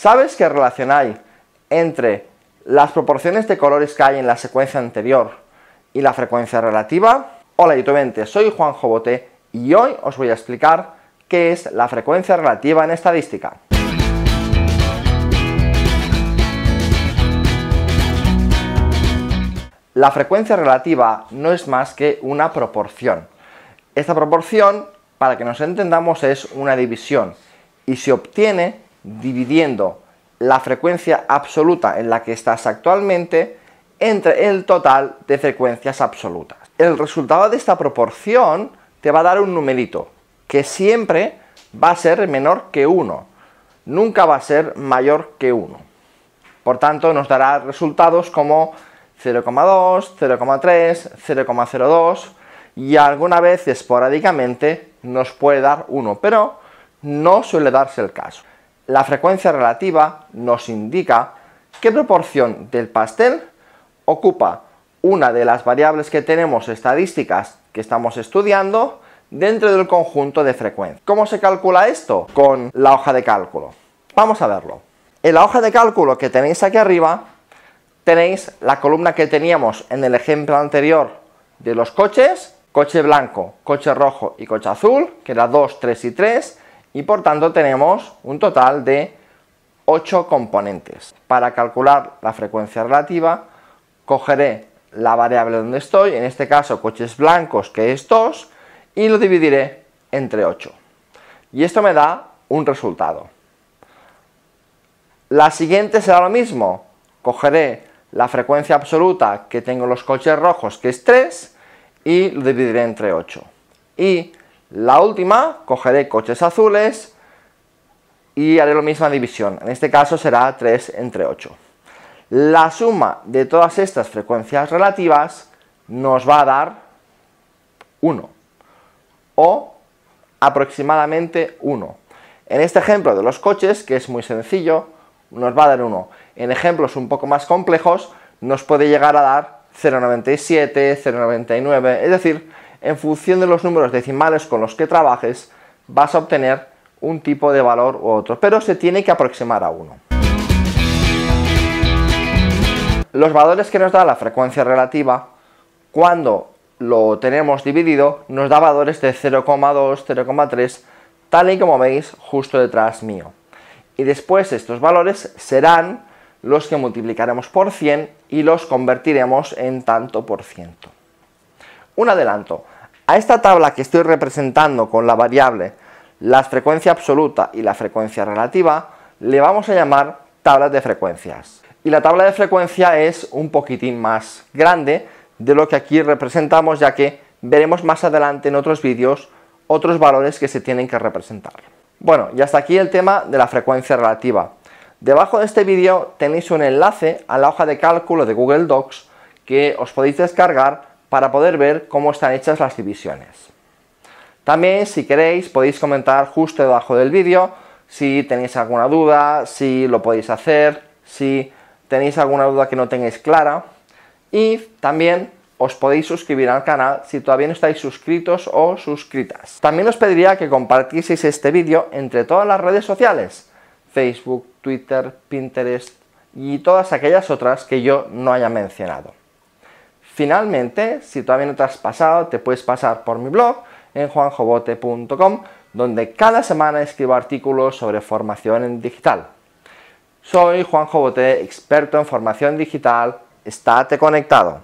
Sabes qué relación hay entre las proporciones de colores que hay en la secuencia anterior y la frecuencia relativa. Hola YouTube, soy Juan Jobote y hoy os voy a explicar qué es la frecuencia relativa en estadística. La frecuencia relativa no es más que una proporción. Esta proporción, para que nos entendamos, es una división y se obtiene dividiendo la frecuencia absoluta en la que estás actualmente entre el total de frecuencias absolutas. El resultado de esta proporción te va a dar un numerito que siempre va a ser menor que 1, nunca va a ser mayor que 1. Por tanto, nos dará resultados como 0,2, 0,3, 0,02 y alguna vez esporádicamente nos puede dar 1, pero no suele darse el caso. La frecuencia relativa nos indica qué proporción del pastel ocupa una de las variables que tenemos estadísticas que estamos estudiando dentro del conjunto de frecuencia. ¿Cómo se calcula esto? Con la hoja de cálculo. Vamos a verlo. En la hoja de cálculo que tenéis aquí arriba, tenéis la columna que teníamos en el ejemplo anterior de los coches, coche blanco, coche rojo y coche azul, que era 2, 3 y 3, y por tanto tenemos un total de 8 componentes. Para calcular la frecuencia relativa cogeré la variable donde estoy, en este caso coches blancos que es 2 y lo dividiré entre 8. Y esto me da un resultado. La siguiente será lo mismo. Cogeré la frecuencia absoluta que tengo los coches rojos, que es 3, y lo dividiré entre 8. Y la última, cogeré coches azules y haré la misma división. En este caso será 3 entre 8. La suma de todas estas frecuencias relativas nos va a dar 1 o aproximadamente 1. En este ejemplo de los coches, que es muy sencillo, nos va a dar 1. En ejemplos un poco más complejos nos puede llegar a dar 0,97, 0,99, es decir, en función de los números decimales con los que trabajes, vas a obtener un tipo de valor u otro, pero se tiene que aproximar a uno. Los valores que nos da la frecuencia relativa, cuando lo tenemos dividido, nos da valores de 0,2, 0,3, tal y como veis justo detrás mío. Y después estos valores serán los que multiplicaremos por 100 y los convertiremos en tanto por ciento. Un adelanto. A esta tabla que estoy representando con la variable la frecuencia absoluta y la frecuencia relativa, le vamos a llamar tablas de frecuencias. Y la tabla de frecuencia es un poquitín más grande de lo que aquí representamos, ya que veremos más adelante en otros vídeos otros valores que se tienen que representar. Bueno, y hasta aquí el tema de la frecuencia relativa. Debajo de este vídeo tenéis un enlace a la hoja de cálculo de Google Docs que os podéis descargar para poder ver cómo están hechas las divisiones. También, si queréis, podéis comentar justo debajo del vídeo si tenéis alguna duda, si lo podéis hacer, si tenéis alguna duda que no tengáis clara. Y también os podéis suscribir al canal si todavía no estáis suscritos o suscritas. También os pediría que compartieseis este vídeo entre todas las redes sociales, Facebook, Twitter, Pinterest y todas aquellas otras que yo no haya mencionado. Finalmente, si todavía no te has pasado, te puedes pasar por mi blog en juanjobote.com, donde cada semana escribo artículos sobre formación en digital. Soy Juan Jobote, experto en formación digital. Estate conectado.